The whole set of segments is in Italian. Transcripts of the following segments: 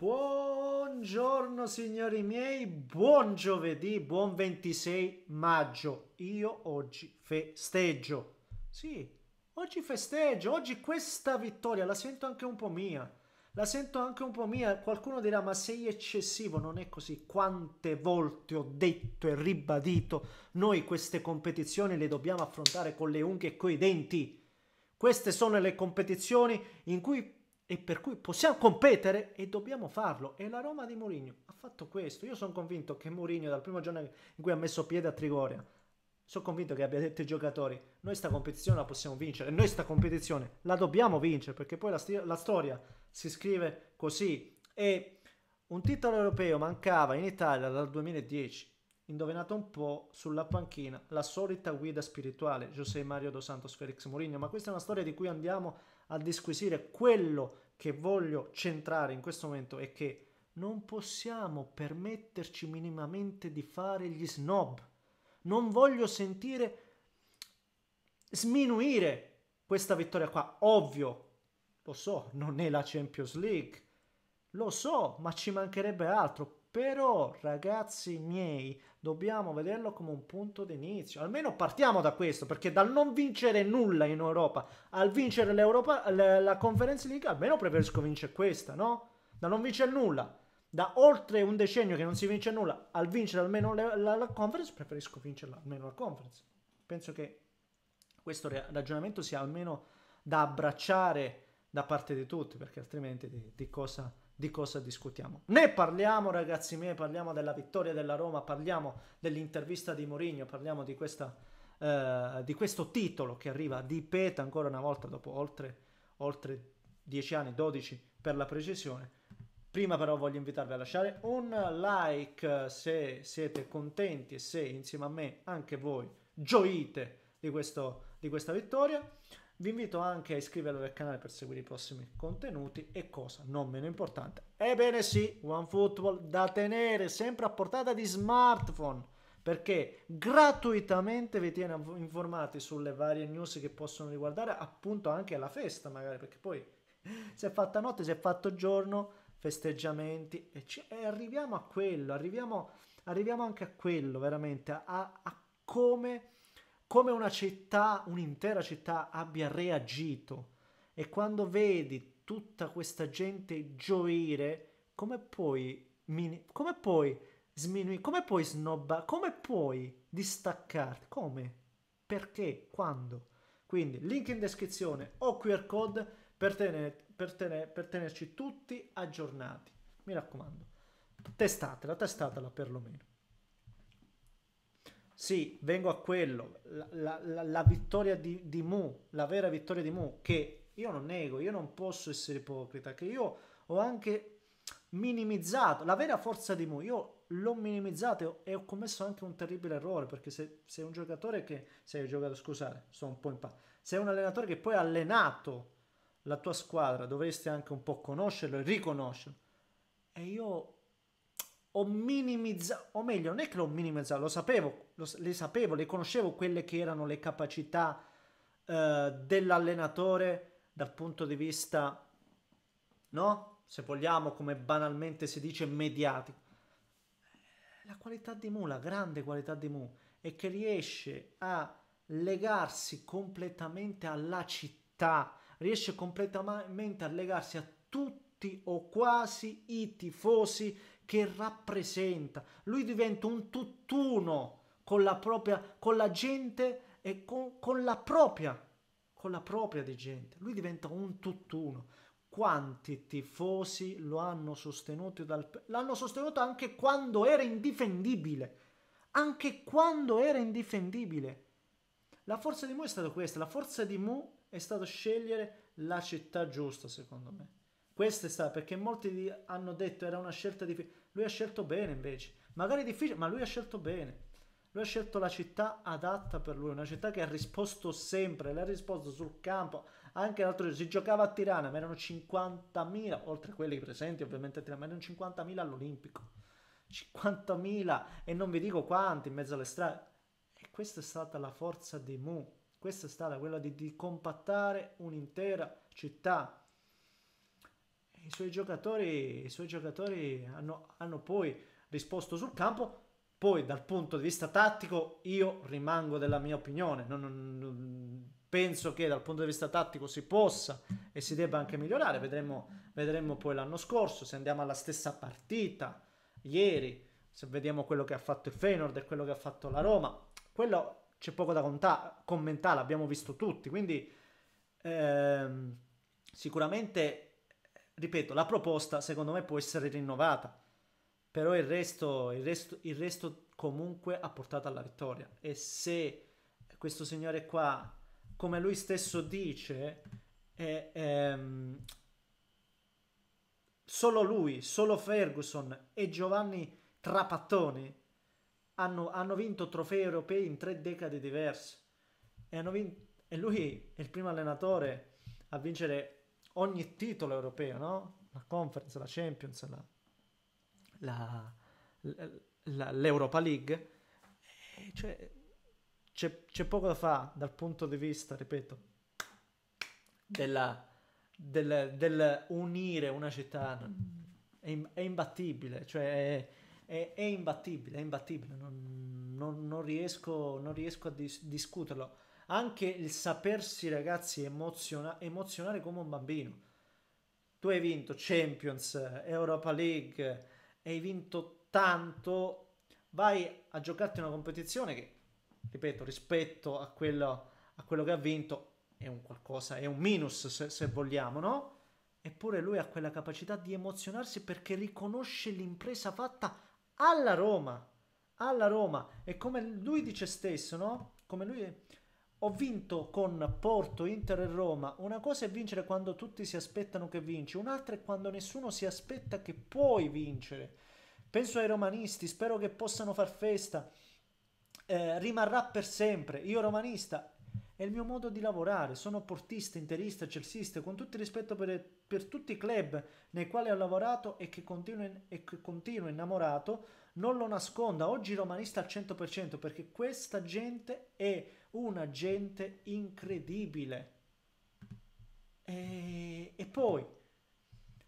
Buongiorno signori miei, buon giovedì, buon 26 maggio. Io oggi festeggio. Sì, oggi festeggio, oggi questa vittoria la sento anche un po' mia. La sento anche un po' mia. Qualcuno dirà ma sei eccessivo, non è così. Quante volte ho detto e ribadito, noi queste competizioni le dobbiamo affrontare con le unghie e coi denti. Queste sono le competizioni in cui e per cui possiamo competere e dobbiamo farlo. E la Roma di Mourinho ha fatto questo. Io sono convinto che Mourinho dal primo giorno in cui ha messo piede a Trigoria, sono convinto che abbia detto ai giocatori, noi questa competizione la possiamo vincere, noi questa competizione la dobbiamo vincere, perché poi la, st- la storia si scrive così. E un titolo europeo mancava in Italia dal 2010 indovinato un po' sulla panchina, la solita guida spirituale, José Mario dos Santos Felix Mourinho, ma questa è una storia di cui andiamo a disquisire quello che voglio centrare in questo momento è che non possiamo permetterci minimamente di fare gli snob. Non voglio sentire sminuire questa vittoria qua, ovvio. Lo so, non è la Champions League. Lo so, ma ci mancherebbe altro. Però, ragazzi miei, dobbiamo vederlo come un punto d'inizio. Almeno partiamo da questo, perché dal non vincere nulla in Europa al vincere l'Europa, la Conference League, almeno preferisco vincere questa, no? Da non vincere nulla. Da oltre un decennio che non si vince nulla al vincere almeno la, la, la conference, preferisco vincerla almeno la conference. Penso che questo ragionamento sia almeno da abbracciare da parte di tutti, perché altrimenti di, di cosa di cosa discutiamo. Ne parliamo, ragazzi miei, parliamo della vittoria della Roma, parliamo dell'intervista di Mourinho, parliamo di, questa, eh, di questo titolo che arriva di peta ancora una volta dopo oltre, oltre 10 anni, 12 per la precisione. Prima però voglio invitarvi a lasciare un like se siete contenti e se insieme a me anche voi gioite di, questo, di questa vittoria. Vi invito anche a iscrivervi al canale per seguire i prossimi contenuti e cosa non meno importante. Ebbene sì, OneFootball da tenere sempre a portata di smartphone perché gratuitamente vi tiene informati sulle varie news che possono riguardare appunto anche la festa magari perché poi si è fatta notte, si è fatto giorno, festeggiamenti e, ci, e arriviamo a quello, arriviamo, arriviamo, anche a quello veramente, a, a come come una città, un'intera città abbia reagito e quando vedi tutta questa gente gioire, come puoi, mini- come puoi sminuire, come puoi snobbare, come puoi distaccarti, come, perché, quando? Quindi link in descrizione o QR code per, tenere, per, tenere, per tenerci tutti aggiornati. Mi raccomando, testatela, testatela perlomeno. Sì, vengo a quello, la, la, la vittoria di, di, Mu, la vera vittoria di Mu, che io non nego, io non posso essere ipocrita, che io ho anche minimizzato, la vera forza di Mu, io l'ho minimizzato e ho commesso anche un terribile errore, perché se sei un giocatore che, sei giocato, scusate, sono un po' in pazzo, sei un allenatore che poi ha allenato la tua squadra, dovresti anche un po' conoscerlo e riconoscerlo, e io ho minimizzato, o meglio, non è che l'ho minimizzato, lo sapevo lo, le sapevo, le conoscevo quelle che erano le capacità eh, dell'allenatore dal punto di vista, no? Se vogliamo, come banalmente si dice, mediatico. Eh, la qualità di Mu, la grande qualità di Mu, è che riesce a legarsi completamente alla città, riesce completamente a legarsi a tutti o quasi i tifosi che rappresenta. Lui diventa un tutt'uno con la propria, con la gente e con, con la propria, con la propria di gente. Lui diventa un tutt'uno. Quanti tifosi lo hanno sostenuto dal... L'hanno sostenuto anche quando era indifendibile. Anche quando era indifendibile. La forza di Mu è stata questa. La forza di Mu è stato scegliere la città giusta, secondo me. Questa è stata perché molti hanno detto era una scelta difficile. Lui ha scelto bene invece. Magari difficile, ma lui ha scelto bene. Lui ha scelto la città adatta per lui, una città che ha risposto sempre, le ha risposto sul campo, anche l'altro giorno si giocava a Tirana, ma erano 50.000, oltre a quelli presenti ovviamente a Tirana, ma erano 50.000 all'Olimpico. 50.000 e non vi dico quanti in mezzo alle strade. E questa è stata la forza di Mu, questa è stata quella di, di compattare un'intera città. I suoi giocatori, i suoi giocatori hanno, hanno poi risposto sul campo poi dal punto di vista tattico io rimango della mia opinione, non, non, non, penso che dal punto di vista tattico si possa e si debba anche migliorare, vedremo, vedremo poi l'anno scorso se andiamo alla stessa partita ieri, se vediamo quello che ha fatto il Feynord e quello che ha fatto la Roma, quello c'è poco da conta- commentare, l'abbiamo visto tutti, quindi ehm, sicuramente, ripeto, la proposta secondo me può essere rinnovata però il resto, il resto, il resto comunque ha portato alla vittoria e se questo signore qua, come lui stesso dice, è, è, ehm, solo lui, solo Ferguson e Giovanni Trapattoni hanno, hanno, vinto trofei europei in tre decadi diverse e, vinto, e, lui è il primo allenatore a vincere ogni titolo europeo, no? La Conference, la Champions, la la, la, l'Europa League. Cioè, c'è, c'è, poco da fare dal punto di vista, ripeto, della, del, del unire una città. È, è imbattibile, cioè è, è, è imbattibile, imbattibile. Non, non, non, riesco, non, riesco, a dis- discuterlo. Anche il sapersi, ragazzi, emoziona- emozionare come un bambino. Tu hai vinto Champions, Europa League, e hai vinto tanto, vai a giocarti una competizione che, ripeto, rispetto a quello, a quello che ha vinto è un qualcosa, è un minus se, se vogliamo, no? Eppure lui ha quella capacità di emozionarsi perché riconosce l'impresa fatta alla Roma, alla Roma. E come lui dice stesso, no? Come lui ho vinto con Porto, Inter e Roma. Una cosa è vincere quando tutti si aspettano che vinci, un'altra è quando nessuno si aspetta che puoi vincere. Penso ai romanisti, spero che possano far festa. Eh, rimarrà per sempre. Io romanista è il mio modo di lavorare. Sono portista, interista, celsista, con tutto il rispetto per, per, tutti i club nei quali ho lavorato e che, continuo, e che continuo innamorato. Non lo nasconda, oggi romanista al 100% perché questa gente è una gente incredibile. E, e poi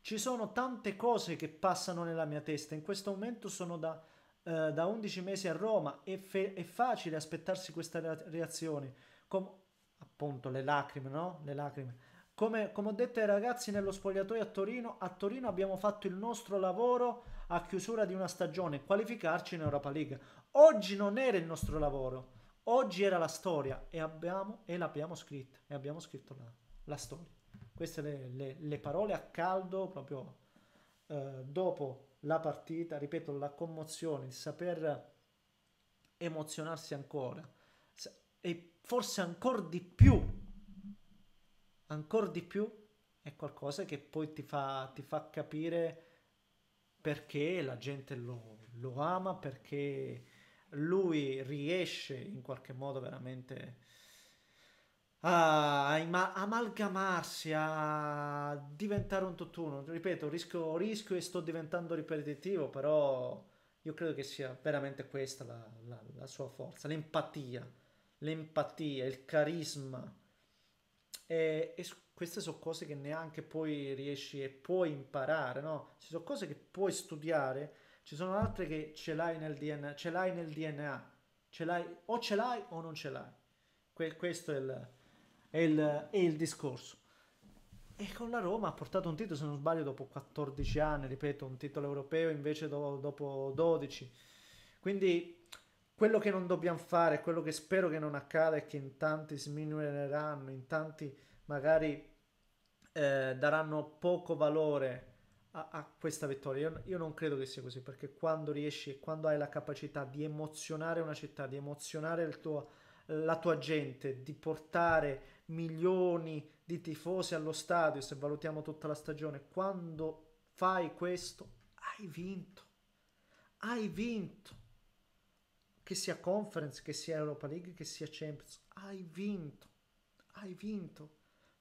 ci sono tante cose che passano nella mia testa. In questo momento sono da, eh, da 11 mesi a Roma. È, è facile aspettarsi queste reazione. Com appunto le lacrime, no? Le lacrime. Come, come, ho detto ai ragazzi nello spogliatoio a Torino, a Torino abbiamo fatto il nostro lavoro a chiusura di una stagione, qualificarci in Europa League. Oggi non era il nostro lavoro. Oggi era la storia e, abbiamo, e l'abbiamo scritta, e abbiamo scritto la, la storia. Queste le, le, le, parole a caldo proprio eh, dopo la partita, ripeto, la commozione, il saper emozionarsi ancora e forse ancora di più, ancora di più è qualcosa che poi ti fa, ti fa capire perché la gente lo, lo ama, perché lui riesce in qualche modo veramente a, ima- amalgamarsi, a diventare un tutt'uno. Ripeto, rischio, rischio e sto diventando ripetitivo, però io credo che sia veramente questa la, la, la sua forza, l'empatia, l'empatia, il carisma. E, e queste sono cose che neanche poi riesci e puoi imparare, no? Ci sono cose che puoi studiare, ci sono altre che ce l'hai nel DNA, ce l'hai nel DNA, ce l'hai, o ce l'hai o non ce l'hai. Que- questo è il, è, il, è il discorso. E con la Roma ha portato un titolo, se non sbaglio, dopo 14 anni, ripeto, un titolo europeo invece do- dopo 12. Quindi quello che non dobbiamo fare, quello che spero che non accada è che in tanti sminuiranno, in tanti magari eh, daranno poco valore a, a questa vittoria. Io, io, non credo che sia così, perché quando riesci e quando hai la capacità di emozionare una città, di emozionare tuo, la tua gente, di portare milioni di tifosi allo stadio, se valutiamo tutta la stagione, quando fai questo, hai vinto. Hai vinto. Che sia Conference, che sia Europa League, che sia Champions, hai vinto. Hai vinto.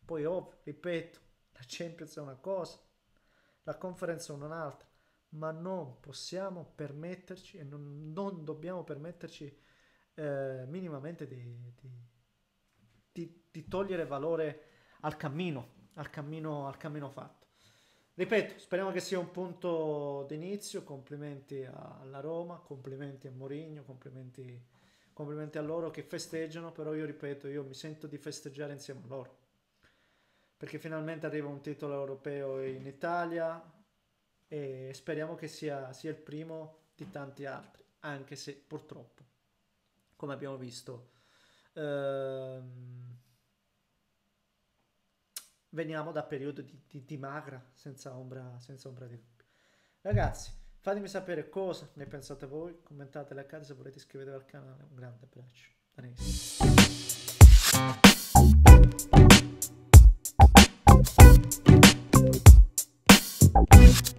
Poi ovvio, ripeto, la Champions è una cosa, la conferenza o un'altra, ma non possiamo permetterci e non, non dobbiamo permetterci eh, minimamente di, di, di, di, togliere valore al cammino, al cammino, al cammino fatto. Ripeto, speriamo che sia un punto d'inizio, complimenti alla Roma, complimenti a Mourinho, complimenti, complimenti a loro che festeggiano, però io ripeto, io mi sento di festeggiare insieme a loro perché finalmente arriva un titolo europeo in Italia e speriamo che sia, sia il primo di tanti altri, anche se purtroppo, come abbiamo visto, ehm, veniamo da periodi di, di, di, magra, senza ombra, senza ombra di dubbio. Ragazzi, fatemi sapere cosa ne pensate voi, commentate, like, se volete iscrivetevi al canale, un grande abbraccio. Danissimo. Thank you